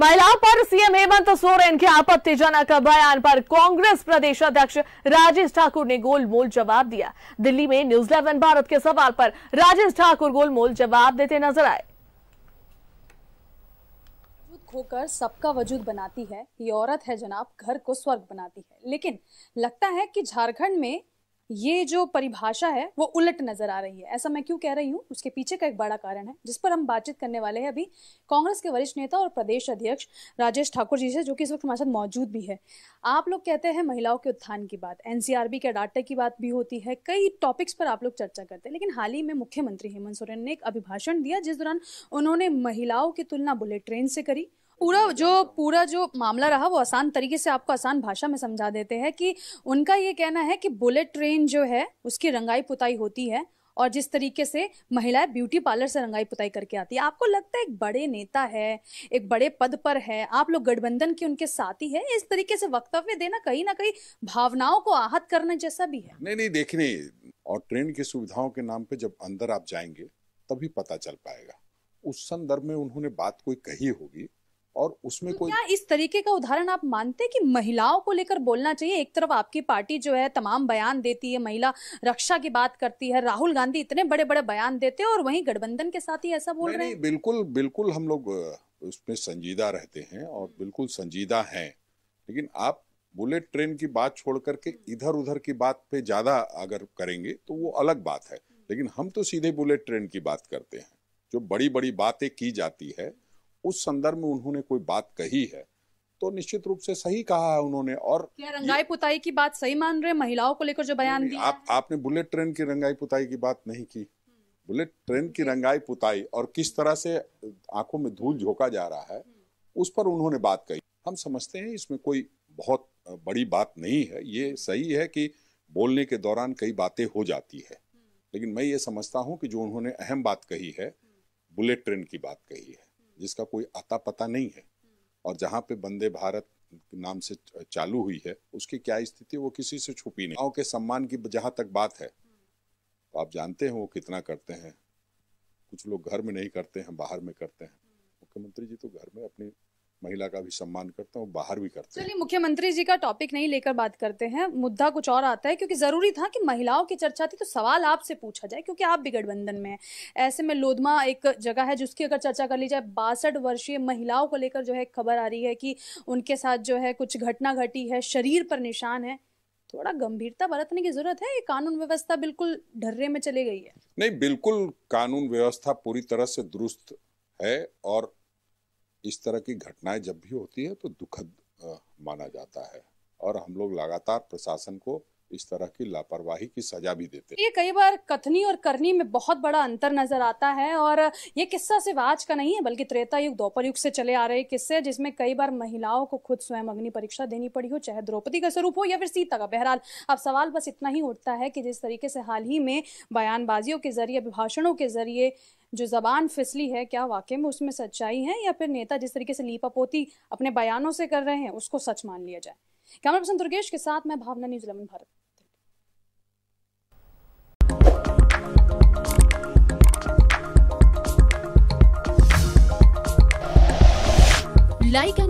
महिलाओं पर सीएम हेमंत सोरेन के आपत्तिजनक बयान पर कांग्रेस प्रदेश अध्यक्ष राजेश ठाकुर ने गोलमोल जवाब दिया दिल्ली में न्यूज इलेवन भारत के सवाल पर राजेश ठाकुर गोलमोल जवाब देते नजर आए खोकर सबका वजूद बनाती है ये औरत है जनाब घर को स्वर्ग बनाती है लेकिन लगता है कि झारखंड में ये जो परिभाषा है वो उलट नजर आ रही है ऐसा मैं क्यों कह रही हूँ उसके पीछे का एक बड़ा कारण है जिस पर हम बातचीत करने वाले हैं अभी कांग्रेस के वरिष्ठ नेता और प्रदेश अध्यक्ष राजेश ठाकुर जी से जो कि इस वक्त हमारे साथ मौजूद भी है आप लोग कहते हैं महिलाओं के उत्थान की बात एनसीआरबी के डाटे की बात भी होती है कई टॉपिक्स पर आप लोग चर्चा करते हैं लेकिन हाल ही में मुख्यमंत्री हेमंत सोरेन ने एक अभिभाषण दिया जिस दौरान उन्होंने महिलाओं की तुलना बुलेट ट्रेन से करी पूरा जो पूरा जो मामला रहा वो आसान तरीके से आपको आसान भाषा में समझा देते हैं कि उनका ये कहना है कि बुलेट ट्रेन जो है उसकी रंगाई पुताई होती है और जिस तरीके से महिलाएं ब्यूटी पार्लर से रंगाई पुताई करके आती है आपको लगता है एक बड़े नेता है एक बड़े पद पर है आप लोग गठबंधन के उनके साथी है इस तरीके से वक्तव्य देना कहीं ना कहीं भावनाओं को आहत करने जैसा भी है नहीं नहीं देखने और ट्रेन की सुविधाओं के नाम पे जब अंदर आप जाएंगे तभी पता चल पाएगा उस संदर्भ में उन्होंने बात कोई कही होगी और उसमें तो कोई क्या इस तरीके का उदाहरण आप मानते हैं कि महिलाओं को लेकर बोलना चाहिए एक तरफ आपकी पार्टी जो है तमाम बयान देती है महिला रक्षा की बात करती है राहुल गांधी इतने बड़े बड़े बयान देते हैं और वहीं गठबंधन के साथ ही ऐसा बोल रहे हैं बिल्कुल बिल्कुल हम लोग उसमें संजीदा रहते हैं और बिल्कुल संजीदा हैं लेकिन आप बुलेट ट्रेन की बात छोड़ करके इधर उधर की बात पे ज्यादा अगर करेंगे तो वो अलग बात है लेकिन हम तो सीधे बुलेट ट्रेन की बात करते हैं जो बड़ी बड़ी बातें की जाती है उस संदर्भ में उन्होंने कोई बात कही है तो निश्चित रूप से सही कहा है उन्होंने और क्या रंगाई पुताई की बात सही मान रहे महिलाओं को लेकर जो बयान दिया आप आपने बुलेट ट्रेन की रंगाई पुताई की बात नहीं की बुलेट ट्रेन की हम्म। रंगाई पुताई और किस तरह से आंखों में धूल झोंका जा रहा है हम्म। उस पर उन्होंने बात कही हम समझते हैं इसमें कोई बहुत बड़ी बात नहीं है ये सही है कि बोलने के दौरान कई बातें हो जाती है हम्म। लेकिन मैं ये समझता हूँ कि जो उन्होंने अहम बात कही है बुलेट ट्रेन की बात कही है जिसका कोई आता पता नहीं है और जहाँ पे वंदे भारत नाम से चालू हुई है उसकी क्या स्थिति वो किसी से छुपी नहीं गाँव के सम्मान की जहां तक बात है तो आप जानते हैं वो कितना करते हैं कुछ लोग घर में नहीं करते हैं बाहर में करते हैं मुख्यमंत्री जी तो घर में अपनी महिला का भी सम्मान करता हूँ बाहर भी करता चलिए मुख्यमंत्री जी का टॉपिक नहीं लेकर बात करते हैं मुद्दा कुछ और आता है क्योंकि जरूरी था कि महिलाओं की चर्चा थी तो सवाल आपसे पूछा जाए क्योंकि आप भी गठबंधन में हैं ऐसे में लोधमा एक जगह है जिसकी अगर चर्चा कर ली जाए बासठ वर्षीय महिलाओं को लेकर जो है खबर आ रही है कि उनके साथ जो है कुछ घटना घटी है शरीर पर निशान है थोड़ा गंभीरता बरतने की जरूरत है ये कानून व्यवस्था बिल्कुल ढर्रे में चले गई है नहीं बिल्कुल कानून व्यवस्था पूरी तरह से दुरुस्त है और इस तरह की घटनाएं जब भी होती है तो दुखद माना जाता है और हम लोग लगातार प्रशासन को इस तरह की लापरवाही की सजा भी देते हैं ये कई बार कथनी और करनी में बहुत बड़ा अंतर नजर आता है और ये किस्सा सिर्फ आज का नहीं है बल्कि त्रेता युग दोपहर युग से चले आ रहे किस्से जिसमें कई बार महिलाओं को खुद स्वयं अग्नि परीक्षा देनी पड़ी हो चाहे द्रौपदी का स्वरूप हो या फिर सीता का बहरहाल अब सवाल बस इतना ही उठता है कि जिस तरीके से हाल ही में बयानबाजियों के जरिए अभिभाषणों के जरिए जो जबान फिसली है क्या वाकई में उसमें सच्चाई है या फिर नेता जिस तरीके से लीपा पोती अपने बयानों से कर रहे हैं उसको सच मान लिया जाए कैमरा पर्सन दुर्गेश के साथ मैं भावना न्यूज इलेवन भारत